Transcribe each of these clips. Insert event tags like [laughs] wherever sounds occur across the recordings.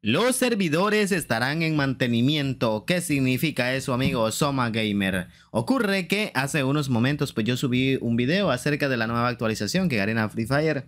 Los servidores estarán en mantenimiento. ¿Qué significa eso, amigo Soma Gamer? Ocurre que hace unos momentos pues yo subí un video acerca de la nueva actualización que garena Free Fire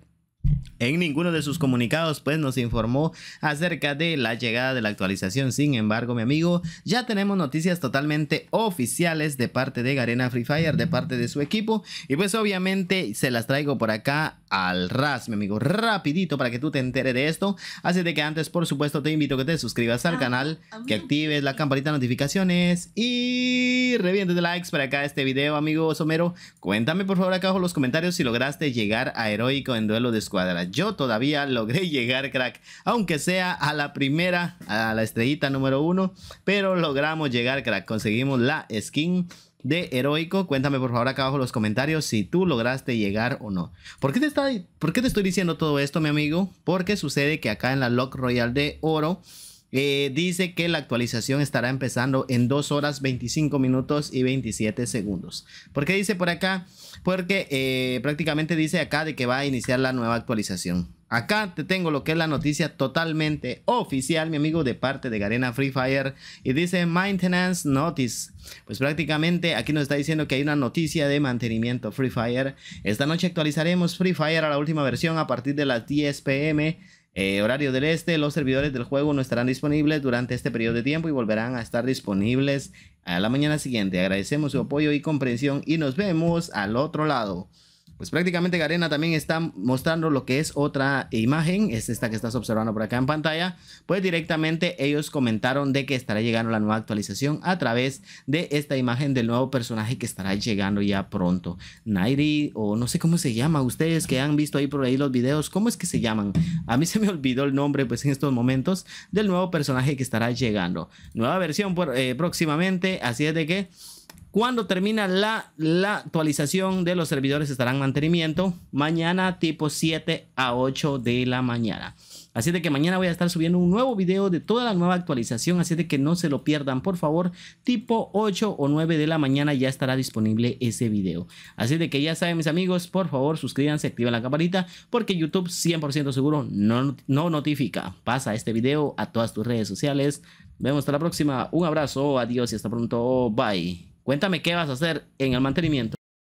en ninguno de sus comunicados pues nos informó acerca de la llegada de la actualización. Sin embargo, mi amigo, ya tenemos noticias totalmente oficiales de parte de Garena Free Fire, de parte de su equipo. Y pues obviamente se las traigo por acá al ras, mi amigo, rapidito para que tú te enteres de esto. Así de que antes, por supuesto, te invito a que te suscribas al ah, canal, que actives la campanita de notificaciones y revientes de likes para acá este video, amigo Somero. Cuéntame por favor acá abajo en los comentarios si lograste llegar a Heroico en duelo de escuadra yo todavía logré llegar, crack, aunque sea a la primera, a la estrellita número uno, pero logramos llegar, crack, conseguimos la skin de heroico. Cuéntame por favor acá abajo en los comentarios si tú lograste llegar o no. ¿Por qué, te está, ¿Por qué te estoy diciendo todo esto, mi amigo? Porque sucede que acá en la Lock Royal de Oro eh, dice que la actualización estará empezando en 2 horas 25 minutos y 27 segundos. ¿Por qué dice por acá? Porque eh, prácticamente dice acá de que va a iniciar la nueva actualización. Acá te tengo lo que es la noticia totalmente oficial, mi amigo, de parte de Garena Free Fire. Y dice Maintenance Notice. Pues prácticamente aquí nos está diciendo que hay una noticia de mantenimiento Free Fire. Esta noche actualizaremos Free Fire a la última versión a partir de las 10 pm eh, horario del este, los servidores del juego no estarán disponibles durante este periodo de tiempo y volverán a estar disponibles a la mañana siguiente. Agradecemos su apoyo y comprensión y nos vemos al otro lado pues prácticamente Garena también está mostrando lo que es otra imagen, es esta que estás observando por acá en pantalla, pues directamente ellos comentaron de que estará llegando la nueva actualización a través de esta imagen del nuevo personaje que estará llegando ya pronto. Nairi o no sé cómo se llama, ustedes que han visto ahí por ahí los videos, ¿cómo es que se llaman? A mí [laughs] se me olvidó el nombre pues en estos momentos del nuevo personaje que estará llegando. Nueva versión por, eh, próximamente, así es de que cuando termina la, la actualización de los servidores estarán en mantenimiento mañana tipo 7 a 8 de la mañana. Así de que mañana voy a estar subiendo un nuevo video de toda la nueva actualización, así de que no se lo pierdan, por favor. Tipo 8 o 9 de la mañana ya estará disponible ese video. Así de que ya saben mis amigos, por favor suscríbanse, activen la campanita, porque YouTube 100% seguro no, no notifica. Pasa este video a todas tus redes sociales. Vemos hasta la próxima. Un abrazo, adiós y hasta pronto. Bye. Cuéntame qué vas a hacer en el mantenimiento.